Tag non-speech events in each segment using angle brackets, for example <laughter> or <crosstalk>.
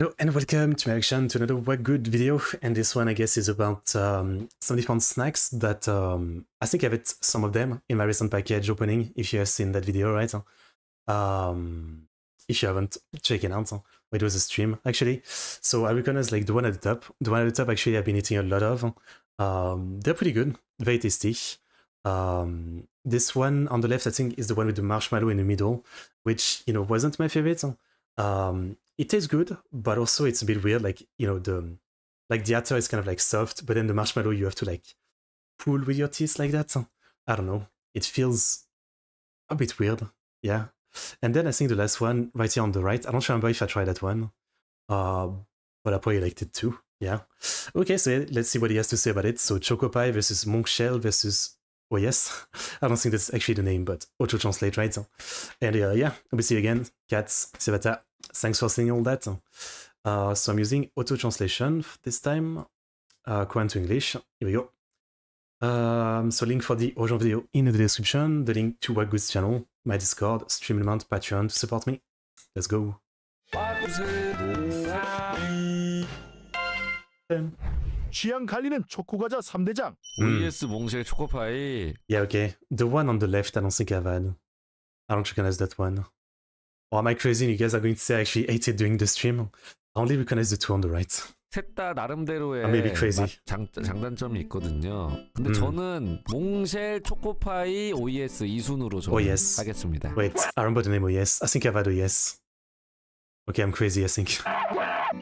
Hello and welcome to my reaction to another What Good video and this one I guess is about um, some different snacks that um, I think I've had some of them in my recent package opening if you have seen that video right um, if you haven't check it out it was a stream actually so I recognize like the one at the top the one at the top actually I've been eating a lot of um, they're pretty good very tasty um, this one on the left I think is the one with the marshmallow in the middle which you know wasn't my favorite um, it tastes good, but also it's a bit weird. Like you know the like the atter is kind of like soft, but then the marshmallow you have to like pull with your teeth like that. I don't know. It feels a bit weird. Yeah. And then I think the last one right here on the right. I don't remember if I tried that one, uh, but I probably liked it too. Yeah. Okay, so let's see what he has to say about it. So Choco Pie versus Monk Shell versus yes, <laughs> I don't think that's actually the name, but auto translate, right? And uh, yeah, obviously again, cats, Sivata, thanks for seeing all that. Uh, so I'm using auto translation this time, uh, to English. Here we go. Um, so link for the original video in the description, the link to What Goods channel, my Discord, stream amount, Patreon to support me. Let's go. 취향 관리는 초코과자 3대장. Mm. VS 몽쉘 초코파이. Yeah, okay. The one on the left, I don't think I've had. I don't recognize that one. Or am I crazy? You guys are going to say I actually ate it during the stream. I only recognize the two on the right. 셋다 나름대로의 장, 장단점이 있거든요. 근데 음. 저는 몽쉘 초코파이 OES 이 순으로 저는 OES. 하겠습니다. Wait, I remember the name OES. I think I've had OES. Okay, I'm crazy. I think.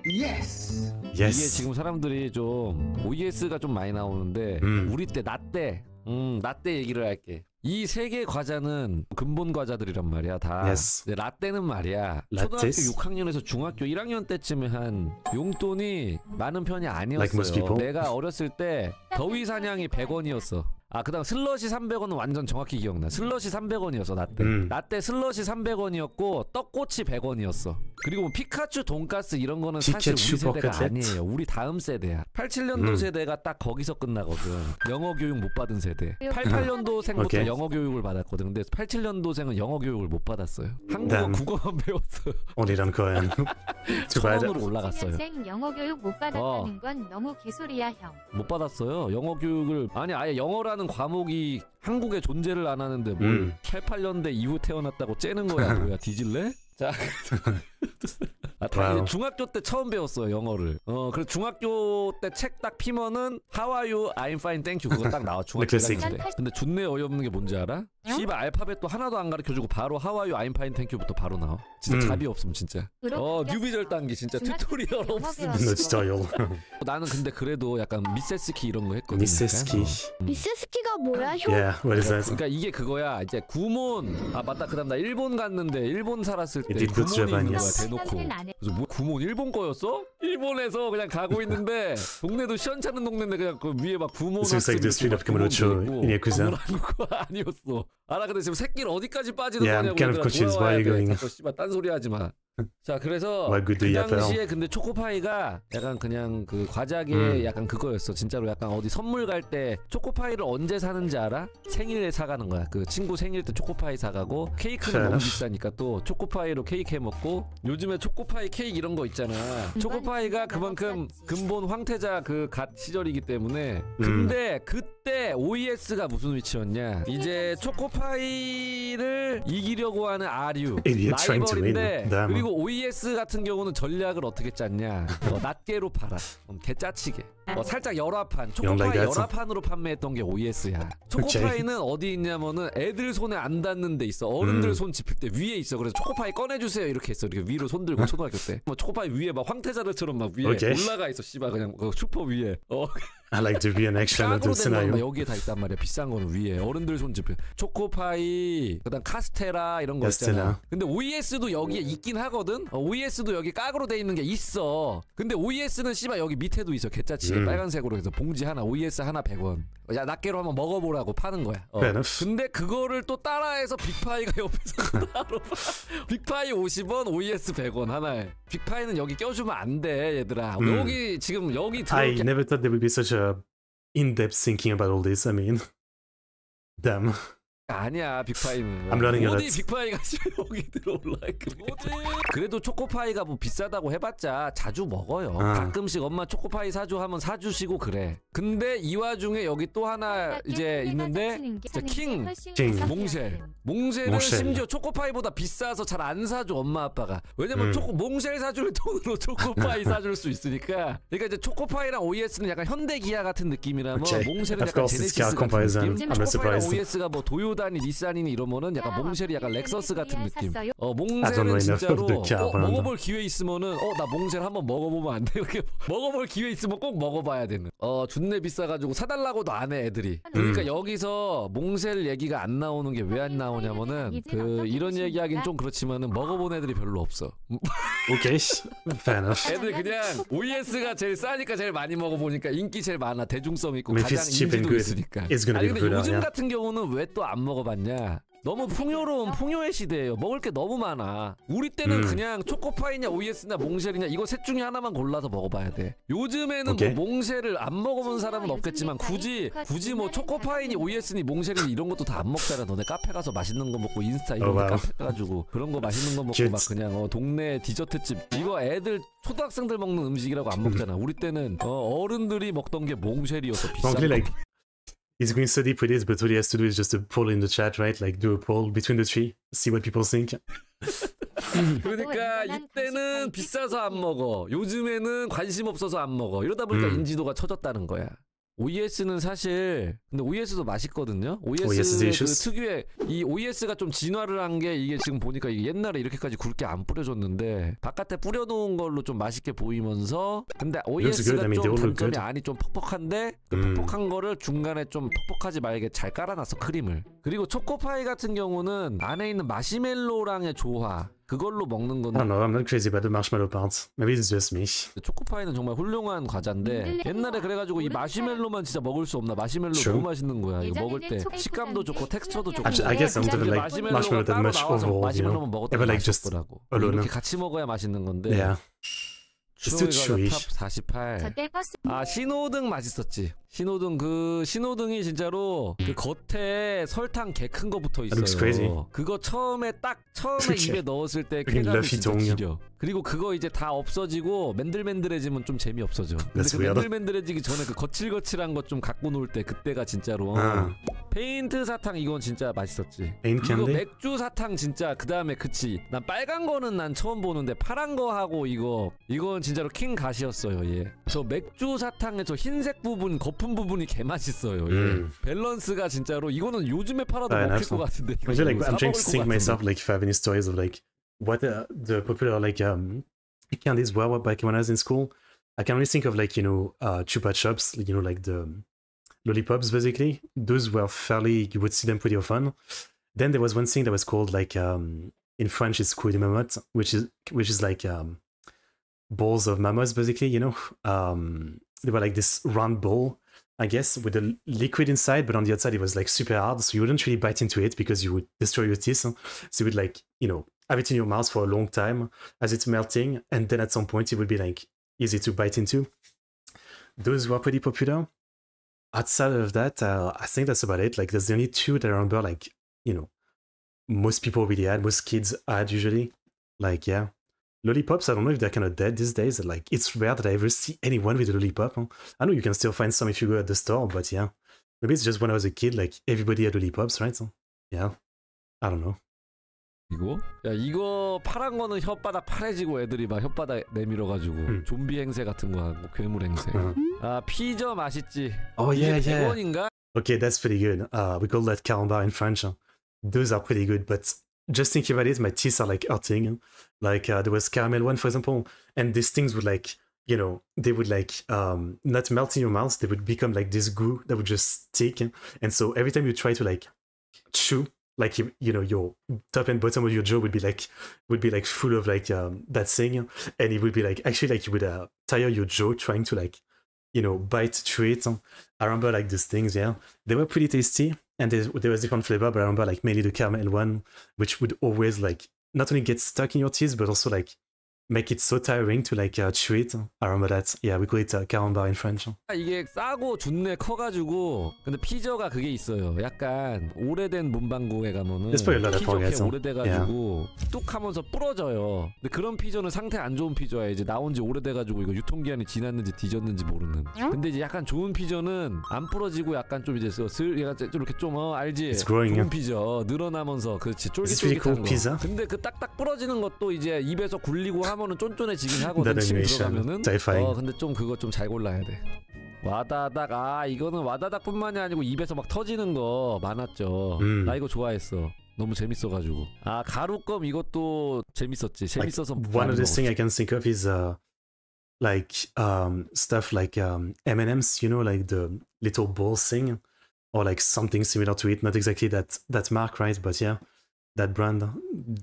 Yes. 예스. 이게 지금 사람들이 좀 OES가 좀 많이 나오는데 음. 우리 때 나때 음, 나때 얘기를 할게. 이 세 개 과자는 근본 과자들이란 말이야 다. y e 라떼는 말이야 초등학교 l a t 6학년에서 중학교 1학년 때쯤에 한 용돈이 많은 편이 아니었어요. Like 내가 어렸을 때 더위 사냥이 100원이었어. 아, 그 다음 슬러시 300원은 완전 정확히 기억나. 슬러시 300원이었어, 나 때. 음. 나때 슬러시 300원이었고, 떡꼬치 100원이었어. 그리고 뭐 피카츄 돈가스 이런 거는 사실 우리 세대가 버켓. 아니에요. 우리 다음 세대야. 87년도 음. 세대가 딱 거기서 끝나거든. 영어 교육 못 받은 세대. 88년도생부터 영어 교육을 받았거든. 근데 87년도생은 영어 교육을 못 받았어요. 한국어 음. 국어만 배웠어. 우리랑 거야처음으로 올라갔어요. 영어 교육 못 받았다는 어. 건 너무 개소리야, 형. 못 받았어요. 영어 교육을 아니 아예 영어란 과라는 과목이 한국에 존재를 안 하는데 뭘 음. 8, 8년대 이후 태어났다고 째는 거야 뭐야 뒤질래? 자, <laughs> 아, 당연히 중학교 때 처음 배웠어요 영어를. 어, 그래서 중학교 때 책 딱 피면은 How are you? I'm fine, thank you. 그거 딱 나와 네, 중학교 때. 근데 존내 어이없는 게 뭔지 알아? 어? 집발 알파벳도 하나도 안 가르쳐주고 바로 하와이 아인파인 탱큐부터 바로 나와 진짜 음. 답이 없음 진짜 어 뉴비 절단기 진짜 튜토리얼 없음 진짜 영 어, 나는 근데 그래도 약간 미세스키 이런 거 했거든 미세스키 어. 음. 미세스키가 뭐야 형? Yeah, what is that? 그러니까 이게 그거야 이제 구몬 아 맞다 그 다음 나 일본 갔는데 일본 살았을 때 구몬이 있는 거야 대놓고 그래서 뭐 구몬 일본 거였어? 일본에서 그냥 가고 있는데 동네도 시원찮은 동네인데 그냥 그 위에 막 부모 This looks like the street of Kamurocho in Yakuza. 아니었어. 알아 근데 지금 새끼를 어디까지 빠지는 거냐고. Yeah, I'm kind of confused. Why are you going? 씨발 딴 소리 하지 마. 자 그래서 그 당시에 근데 초코파이가 약간 그냥 그 과자계 음. 약간 그거였어 진짜로 약간 어디 선물 갈 때 초코파이를 언제 사는지 알아? 생일에 사가는 거야 그 친구 생일 때 초코파이 사가고 케이크는 너무 비싸니까 또 초코파이로 케이크 해먹고 요즘에 초코파이 케이크 이런 거 있잖아 초코파이가 그만큼 근본 황태자 그 갓 시절이기 때문에 음. 근데 음. 그때 OES가 무슨 위치였냐 이제 초코파이를 이기려고 하는 아류 라이벌인데 그리고 그리고 OES 같은 경우는 전략을 어떻게 짰냐 어, 뭐 낮게로 팔아 개짜치게 어, 뭐 살짝 열화판 초코파이 열화판으로 판매했던 게 OES야 초코파이는 어디 있냐면은 애들 손에 안 닿는 데 있어 어른들 음. 손 짚을 때 위에 있어 그래서 초코파이 꺼내주세요 이렇게 했어 이렇게 위로 손 들고 초등학교 때뭐 초코파이 위에 막 황태자들처럼 막 위에 올라가 있어 씨발 그냥 그 슈퍼 위에 어 I like to be an excellent 스나요. 여기에 다 있단 말이야. 비싼 거는 위에. 어른들 손잡혀. 초코파이, 그다음 카스테라 이런 거 있잖아. 근데 OES도 여기에 있긴 하거든. 어, OES도 여기 깍으로 돼 있는 게 있어. 근데 OES는 씨발 여기 밑에도 있어. 개짜치 음. 빨간색으로 해서 봉지 하나, OES 하나 100원. 야 낱개로 한번 먹어보라고 파는 거야. 어. 근데 그거를 또 따라해서 빅파이가 <laughs> 옆에서 따로 빅파이 50원, OES 100원 하나에. 빅파이는 여기 껴주면 안 돼, 얘들아. 음. 여기 지금 여기 들어 I never thought there would be such a uh, in-depth thinking about all this. I mean, <laughs> damn. 아니야 빅파이는 I'm r u 모디 빅파이가 <laughs> 여기 들어올라 그래도 초코파이가 뭐 비싸다고 해봤자 자주 먹어요 아. 가끔씩 엄마 초코파이 사줘 하면 사주시고 그래 근데 이 와중에 여기 또 하나 아, 이제 있는데 킹, 킹. 몽쉘 몽쉘은 몽쉘. 심지어 초코파이보다 비싸서 잘 안 사줘 엄마 아빠가 왜냐면 음. 초 몽쉘 사줄 돈으로 <laughs> 초코파이 사줄 수 있으니까 그러니까 이제 초코파이랑 OES는 약간 현대 기아 같은 느낌이라면 몽쉘은 약간 제네시스 같은 느낌 초코파이랑 OES가 뭐 도요 도다니 니산이니 이러면은 약간 몽쉘이 약간 렉서스 같은 느낌 어 몽쉘은 아, 진짜로 어, 먹어볼 기회 있으면은 어 나 몽쉘 한번 먹어보면 안돼 <laughs> 이렇게 먹어볼 기회 있으면 꼭 먹어봐야 되는 어 존내 비싸가지고 사달라고도 안 해 애들이 음. 그러니까 음. 여기서 몽쉘 얘기가 안 나오는 게 왜 안 나오냐면은 그 이런 얘기하긴 좀 그렇지만은 먹어본 애들이 별로 없어 <laughs> 오케이 애들 그냥 OES가 제일 싸니까 제일 많이 먹어보니까 인기 제일 많아 대중성 있고 가장 인지도 있으니까 아니 근데 요즘 같은 경우는 왜또안 먹어봤냐? 너무 풍요로운 풍요의 시대예요. 먹을 게 너무 많아. 우리 때는 음. 그냥 초코파이냐 오이에스냐 몽쉘이냐 이거 셋 중에 하나만 골라서 먹어봐야 돼. 요즘에는 뭐 몽쉘을 안 먹어본 사람은 없겠지만 굳이 굳이 뭐 초코파이니 오이에스니 몽쉘이니 이런 것도 다 안 먹잖아. 너네 카페 가서 맛있는 거 먹고 인스타 이런 거 카페 가지고 그런 거 맛있는 거 먹고 막 그냥 어, 동네 디저트집 이거 애들 초등학생들 먹는 음식이라고 안 음. 먹잖아. 우리 때는 어, 른들이 먹던 게 몽쉘이었어 비싼 거. is Green Study pretty, but all he has to do is just a poll in the chat, right? Like do a poll between the three, see what people think. 그러니까 이때는 비싸서 안 먹어. 요즘에는 관심 없어서 안 먹어. 이러다 보니까 음. 인지도가 쳐졌다는 거야. OES는 사실 근데 OES도 맛있거든요. OES e 그 특유의 이 OES가 좀 진화를 한 게 이게 지금 보니까 이게 옛날에 이렇게까지 굵게 안 뿌려줬는데 바깥에 뿌려놓은 걸로 좀 맛있게 보이면서 근데 OES가 I m 좀 단점이 안이 좀 퍽퍽한데 그 음. 퍽퍽한 거를 중간에 좀 퍽퍽하지 말게 잘 깔아놨어 크림을. 그리고 초코파이 같은 경우는 안에 있는 마시멜로랑의 조화 그걸로 먹는 건데. I don't know, I'm not crazy about the marshmallow part. Maybe it's just me. 초코파이는 정말 훌륭한 과자인데 옛날에 그래가지고 이 마시멜로만 진짜 먹을 수 없나? 마시멜로 너무 맛있는 거야. 이거 먹을 때 식감도 좋고 텍스처도 좋고. I guess I don't really like marshmallow that much overall. 마시멜로만 먹었다 like just alone. 이렇게 같이 먹어야 맛있는 건데. Yeah. It's too chewy. 탑 48. 아 신호등 맛있었지. 신호등 그 신호등이 진짜로 그 겉에 설탕 개 큰 거 붙어 있어요. 그거 처음에 딱 처음에 입에 넣었을 때 쾌감이 진짜 지려. 그리고 그거 이제 다 없어지고 맨들맨들해지면 좀 재미 없어져. 근데 그 맨들맨들해지기 전에 그 거칠거칠한 것 좀 갖고 놀 때 그때가 진짜로. 아. 페인트 사탕 이건 진짜 맛있었지. 이거 맥주 사탕 진짜 그 다음에 그치. 난 빨간 거는 난 처음 보는데 파란 거 하고 이거 이건 진짜로 킹 가시였어요. 예. 저 맥주 사탕의 저 흰색 부분 겉 높은 부분이 예. 밸런스가 진짜로 이거는 요즘에 팔아도 I 먹힐 것 같은데. like, I'm trying to think myself like if I have any stories of like what the popular like um candies were back when I was in school. I can only think of like you know uh, chupa chups, you know like the lollipops basically. Those were fairly you would see them pretty often. Then there was one thing that was called like um in French it's couille de mamotte, which is which is like um balls of mammoths basically. You know um they were like this round ball I guess, with the liquid inside, but on the outside it was like super hard, so you wouldn't really bite into it because you would destroy your teeth. So you would like, you know, have it in your mouth for a long time as it's melting, and then at some point it would be like easy to bite into. Those were pretty popular. Outside of that, uh, I think that's about it. Like, there's the only two that I remember, like, you know, most people really had, most kids had usually. Like, yeah lollipops, I don't know if they're kind of dead these days. Like, it's rare that I ever see anyone with a lollipop. Huh? I know you can still find some if you go at the store, but yeah. Maybe it's just when I was a kid, like, everybody had lollipops, right? So, yeah. I don't know. 이거? 야 이거 파란 거는 혓바닥 파래지고 애들이 막 혓바닥 내밀어가지고 음. 좀비 행세 같은 거 하고 괴물 행세 아 피자 맛있지 oh, yeah, yeah. 100원인가? Okay, that's pretty good. Uh, we call that calambar in French. Those are pretty good, but just thinking about it, my teeth are like hurting. Like uh, there was caramel one, for example, and these things would like you know they would like um, not melt in your mouth. They would become like this goo that would just stick. And so every time you try to like chew, like you, you know your top and bottom of your jaw would be like would be like full of like um, that thing, and it would be like actually like you would uh, tire your jaw trying to like you know bite through it. I remember like these things. Yeah, they were pretty tasty and there was different flavor, but I remember like mainly the caramel one, which would always like not only get stuck in your teeth, but also like make it so tiring to like uh, chew it. I remember that. Yeah, we call it uh, caramba in French. 아, 이게 싸고 좋네 커가지고 근데 피저가 그게 있어요. 약간 오래된 문방구에 가면은 피저가 오래돼가지고 yeah. 뚝하면서 부러져요. 근데 그런 피저는 상태 안 좋은 피저야 이제 나온지 오래돼가지고 이거 유통기한이 지났는지 뒤졌는지 모르는. 근데 이제 약간 좋은 피저는 안 부러지고 약간 좀 이제 슬 얘가 좀 이렇게 좀 어, 알지. 좋은 피저 늘어나면서 그렇지 쫄깃쫄깃한 거. 근데 그 딱딱 부러지는 것도 이제 입에서 굴리고 하면 3호는 쫀쫀해지긴 하거든 침 들어가면은 어 근데 좀 그거 좀 잘 골라야 돼 와다닥 아 이거는 와다닥뿐만이 아니고 입에서 막 터지는 거 많았죠 음. 나 이거 좋아했어 너무 재밌어가지고 아 가루껌 이것도 재밌었지 재밌어서 like, one of the thing s I can think of is uh, like um, stuff like um, M&M's you know like the little ball thing or like something similar to it not exactly that that mark right but yeah that brand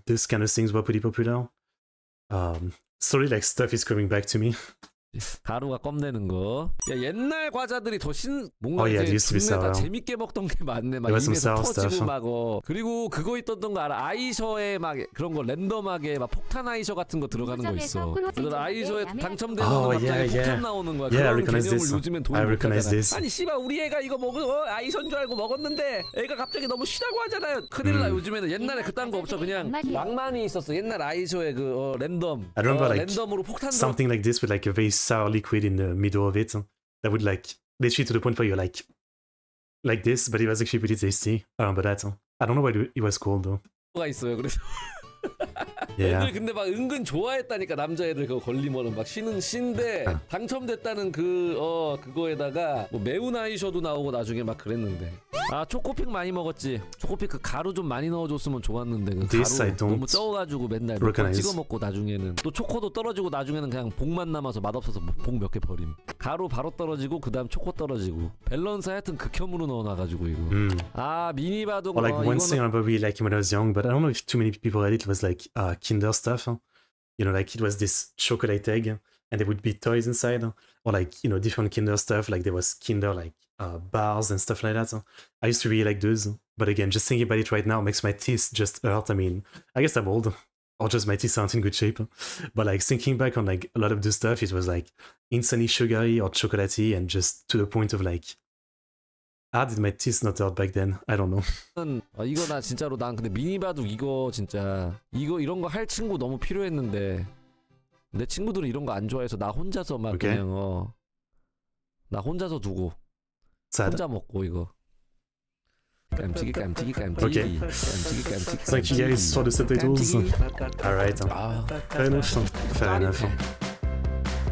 those kind of things were pretty popular um, story like stuff is coming back to me 가루가 껌내는 거. 야 옛날 과자들이 더신 뭔가 oh, yeah, 이 재밌게 먹던 게 많네. 막 예, 입에서 터지고 막 어. 그리고 그거 있던거 알아? 아이셔에 막 그런 거 랜덤하게 막 폭탄 아이셔 같은 거 들어가는 거 있어. 그래서 아이셔에 당첨되면 oh, 갑자기 yeah, yeah. 폭탄 나오는 거야. 예, 그런 개념을 요즘엔 도입 못잖아 아니 씨발 우리 애가 이거 먹은 어, 아이셔인 줄 알고 먹었는데 애가 갑자기 너무 쉬다고 하잖아요. 큰일 나 음. 요즘에는 옛날에 그딴 거 없어 그냥 낭만이 있었어. 옛날 아이셔에 그 어, 랜덤. 어, 랜덤으로 폭탄. Something like this with like a vase. sour liquid in the middle of it that would like literally to the point where you're like like this, but it was actually pretty tasty. Um, but that I don't know what it was called though. <laughs> 애들 yeah. 근데 막 은근 좋아했다니까 남자애들 그거 걸리면은 막 신은 신데 아. 당첨됐다는 그 어 그거에다가 뭐 매운 아이셔도 나오고 나중에 막 그랬는데 아 초코픽 많이 먹었지 초코픽 그 가루 좀 많이 넣어줬으면 좋았는데 그 This 가루 너무 쪄가지고 맨날 찍어 먹고 나중에는 또 초코도 떨어지고 나중에는 그냥 복만 남아서 맛없어서 뭐 복몇 개 버림 가루 바로 떨어지고 그 다음 초코 떨어지고 밸런스 하여튼 극혐으로 넣어놔가지고 이거 mm. 아 미니바도 뭐 like o n 이거는... thing I remember really l i k i when I was young but I don't know if too many people had it was like uh, Kinder stuff. You know, like it was this chocolate egg, and there would be toys inside, or like you know different Kinder stuff. Like there was Kinder like uh, bars and stuff like that. I used to really like those, but again, just thinking about it right now makes my teeth just hurt. I mean, I guess I'm old, or just my teeth aren't in good shape. But like thinking back on like a lot of the stuff, it was like insanely sugary or chocolatey, and just to the point of like how did my teeth not out back then? I don't know. 이거 나 진짜로 난 근데 미니바둑 이거 진짜 이거 이런 친구 너무 필요했는데 내 친구들은 이런 좋아해서 나 혼자서 막 okay. 그냥 어, 나 혼자서 두고 Sad. 혼자 먹고 이거. 깜찍이 깜찍이 깜찍이 깜찍이 깜찍이 Thank you guys for the Alright ah. Fair enough Fair enough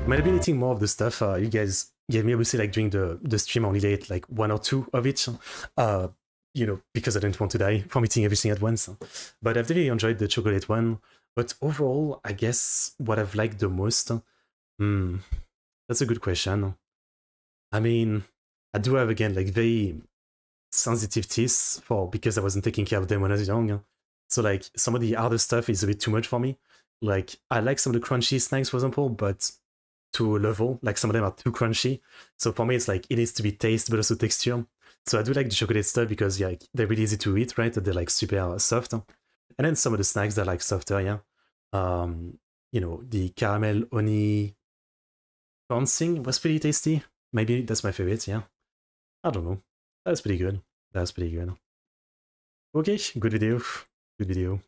Might have been eating more of the stuff uh, you guys yeah, me obviously like during the the stream, I only ate like one or two of each, uh, you know, because I didn't want to die from <laughs> eating everything at once. But I've really enjoyed the chocolate one. But overall, I guess what I've liked the most, hmm, that's a good question. I mean, I do have again like very sensitive teeth for because I wasn't taking care of them when I was young. So like some of the other stuff is a bit too much for me. Like I like some of the crunchy snacks, for example, but to a level. Like some of them are too crunchy. So for me, it's like it needs to be taste, but also texture. So I do like the chocolate stuff because yeah, they're really easy to eat, right? They're like super soft. And then some of the snacks are like softer, yeah. Um, you know, the caramel oni bouncing was pretty tasty. Maybe that's my favorite, yeah. I don't know. That's pretty good. That's pretty good. Okay, good video. Good video.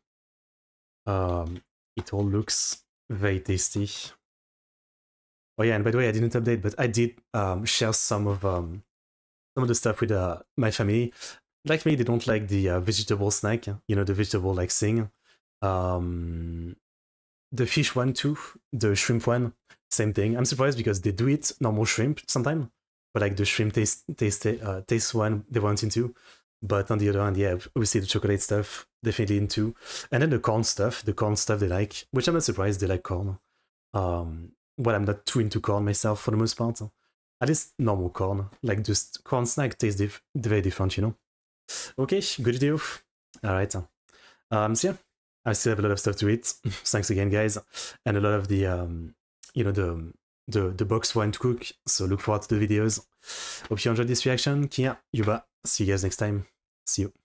Um, it all looks very tasty. Oh yeah, and by the way, I didn't update, but I did um, share some of um, some of the stuff with uh, my family. Like me, they don't like the uh, vegetable snack, you know, the vegetable like thing. Um, the fish one too, the shrimp one, same thing. I'm surprised because they do eat normal shrimp sometimes, but like the shrimp taste taste uh, taste one they want not into. But on the other hand, yeah, we see the chocolate stuff definitely into, and then the corn stuff, the corn stuff they like, which I'm not surprised they like corn. Um, well, I'm not too into corn myself for the most part. At least normal corn, like just corn snack tastes very different, you know. Okay, good video. All right. Um, so yeah, I still have a lot of stuff to eat. <laughs> Thanks again, guys, and a lot of the um, you know the the the box to cook. So look forward to the videos. Hope you enjoyed this reaction. Kia, Yuba. See you guys next time. See you.